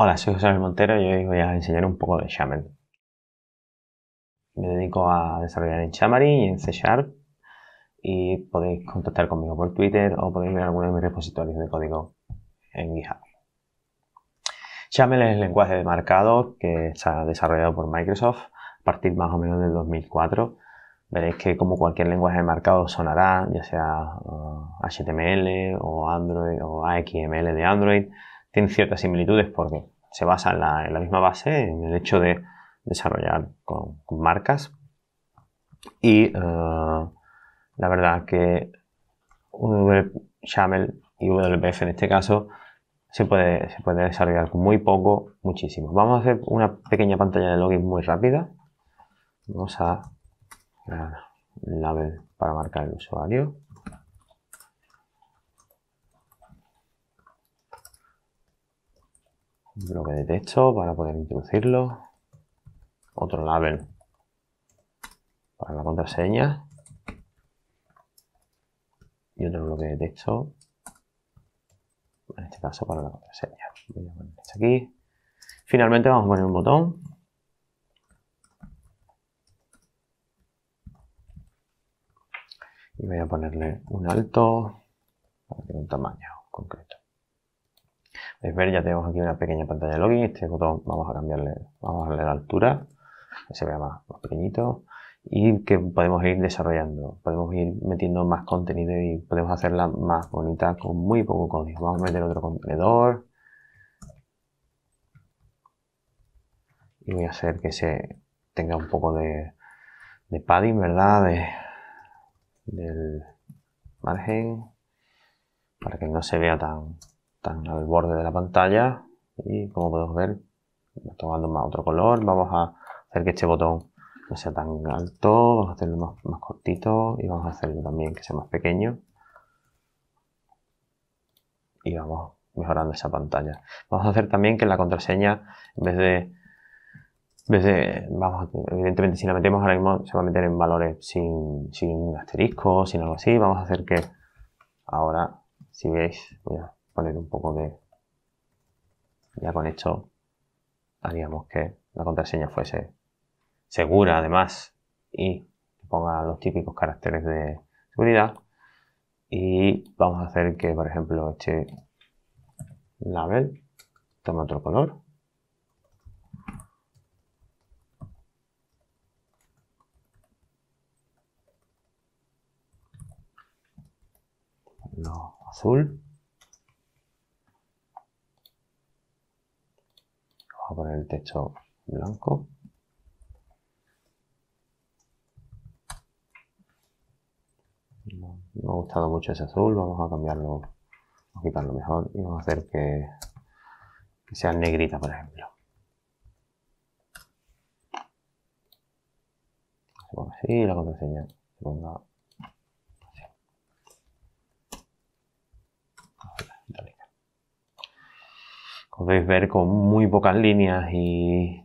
Hola, soy José Luis Montero y hoy voy a enseñar un poco de XAML. Me dedico a desarrollar en Xamarin y en C Sharp y podéis contactar conmigo por Twitter o podéis ver alguno de mis repositorios de código en GitHub. XAML es el lenguaje de marcado que se ha desarrollado por Microsoft a partir más o menos del 2004. Veréis que como cualquier lenguaje de marcado sonará, ya sea HTML uh, o Android o AXML de Android, ciertas similitudes porque se basa en la, misma base, en el hecho de desarrollar con, marcas. Y eh, la verdad que un Shamel y WPF en este caso se puede, se puede desarrollar con muy poco, muchísimo. Vamos a hacer una pequeña pantalla de login muy rápida. Vamos a la label para marcar el usuario. bloque de texto para poder introducirlo, otro label para la contraseña y otro bloque de texto, en este caso para la contraseña. Voy a poner este aquí. Finalmente vamos a poner un botón. Y voy a ponerle un alto para un tamaño concreto. Es ver, ya tenemos aquí una pequeña pantalla de login. Este botón vamos a cambiarle, vamos a darle la altura, que se vea más, pequeñito y que podemos ir desarrollando, podemos ir metiendo más contenido y podemos hacerla más bonita con muy poco código. Vamos a meter otro contenedor y voy a hacer que se tenga un poco de, de padding, ¿verdad? De, del margen para que no se vea tan, al borde de la pantalla y como podemos ver, tomando más otro color, vamos a hacer que este botón no sea tan alto, vamos a hacerlo más, cortito y vamos a hacerlo también que sea más pequeño y vamos mejorando esa pantalla. Vamos a hacer también que la contraseña, en vez de, vamos, evidentemente si la metemos ahora mismo se va a meter en valores sin, sin asterisco, sin algo así, vamos a hacer que ahora, si veis, voy a poner un poco de... Ya con esto haríamos que la contraseña fuese segura además y ponga los típicos caracteres de seguridad. Y vamos a hacer que, por ejemplo, este label tome otro color. azul. a poner el texto blanco. No, me ha gustado mucho ese azul, vamos a cambiarlo, a quitarlo mejor y vamos a hacer que, sea negrita, por ejemplo. Así, la contraseña se ponga podéis ver con muy pocas líneas y,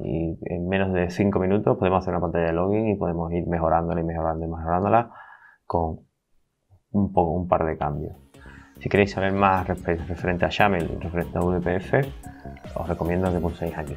en menos de 5 minutos podemos hacer una pantalla de login y podemos ir mejorándola y mejorando y mejorándola con un, poco, un par de cambios. Si queréis saber más referente a y referente a VPF, os recomiendo que pulséis aquí.